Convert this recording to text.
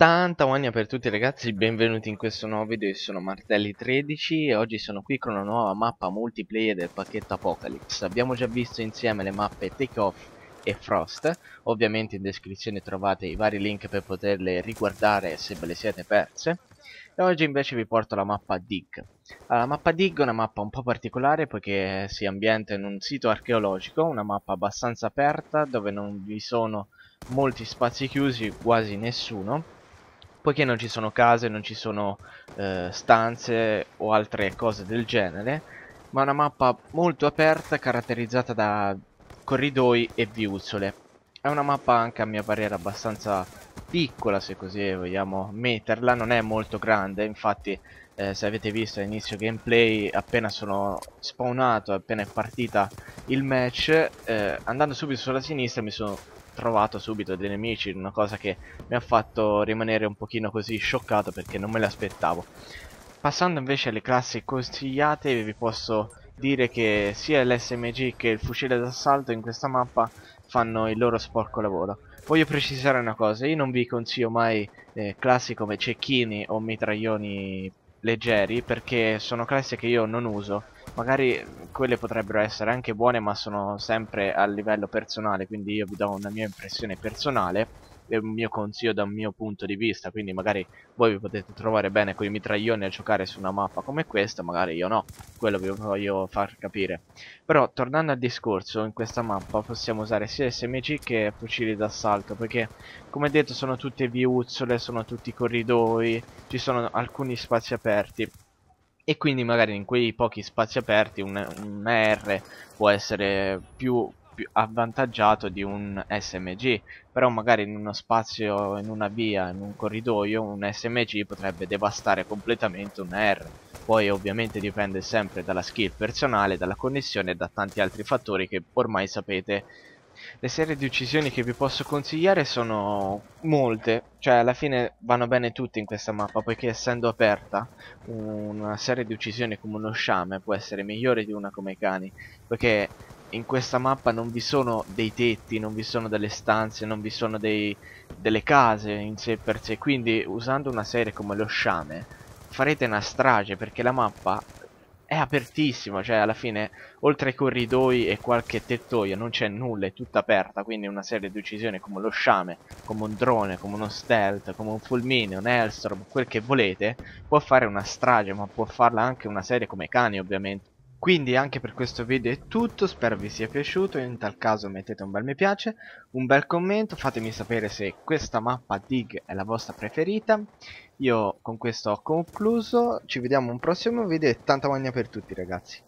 Tanta guagna per tutti ragazzi, benvenuti in questo nuovo video, io sono Martelli13 e oggi sono qui con una nuova mappa multiplayer del pacchetto Apocalypse. Abbiamo già visto insieme le mappe Takeoff e Frost, ovviamente in descrizione trovate i vari link per poterle riguardare se ve le siete perse. E oggi invece vi porto la mappa Dig. la mappa Dig è una mappa un po' particolare poiché si ambienta in un sito archeologico, una mappa abbastanza aperta dove non vi sono molti spazi chiusi, quasi nessuno poiché non ci sono case, non ci sono eh, stanze o altre cose del genere, ma una mappa molto aperta caratterizzata da corridoi e viuzzole. È una mappa anche a mio parere abbastanza piccola se così vogliamo metterla, non è molto grande, infatti eh, se avete visto all'inizio gameplay appena sono spawnato appena è partita il match eh, andando subito sulla sinistra mi sono trovato subito dei nemici una cosa che mi ha fatto rimanere un pochino così scioccato perché non me l'aspettavo passando invece alle classi consigliate vi posso dire che sia l'SMG che il fucile d'assalto in questa mappa fanno il loro sporco lavoro voglio precisare una cosa, io non vi consiglio mai eh, classi come cecchini o mitraglioni leggeri perché sono classi che io non uso magari mm, quelle potrebbero essere anche buone ma sono sempre a livello personale quindi io vi do una mia impressione personale è un mio consiglio da un mio punto di vista, quindi magari voi vi potete trovare bene con i mitraglioni a giocare su una mappa come questa, magari io no, quello vi voglio far capire. Però tornando al discorso, in questa mappa possiamo usare sia SMG che fucili d'assalto, perché come detto sono tutte viuzzole, sono tutti corridoi, ci sono alcuni spazi aperti e quindi magari in quei pochi spazi aperti un, un R può essere più più avvantaggiato di un SMG però magari in uno spazio, in una via, in un corridoio un SMG potrebbe devastare completamente un R poi ovviamente dipende sempre dalla skill personale, dalla connessione e da tanti altri fattori che ormai sapete le serie di uccisioni che vi posso consigliare sono molte, cioè alla fine vanno bene tutte in questa mappa, poiché essendo aperta una serie di uccisioni come uno sciame può essere migliore di una come i cani, poiché in questa mappa non vi sono dei tetti, non vi sono delle stanze, non vi sono dei, delle case in sé per sé. Quindi usando una serie come lo sciame farete una strage perché la mappa è apertissima, cioè alla fine oltre ai corridoi e qualche tettoio non c'è nulla, è tutta aperta, quindi una serie di uccisioni come lo sciame, come un drone, come uno stealth, come un fulmine, un Hellstrom, quel che volete, può fare una strage, ma può farla anche una serie come cani ovviamente. Quindi anche per questo video è tutto, spero vi sia piaciuto, in tal caso mettete un bel mi piace, un bel commento, fatemi sapere se questa mappa Dig è la vostra preferita. Io con questo ho concluso, ci vediamo in un prossimo video e tanta magna per tutti ragazzi.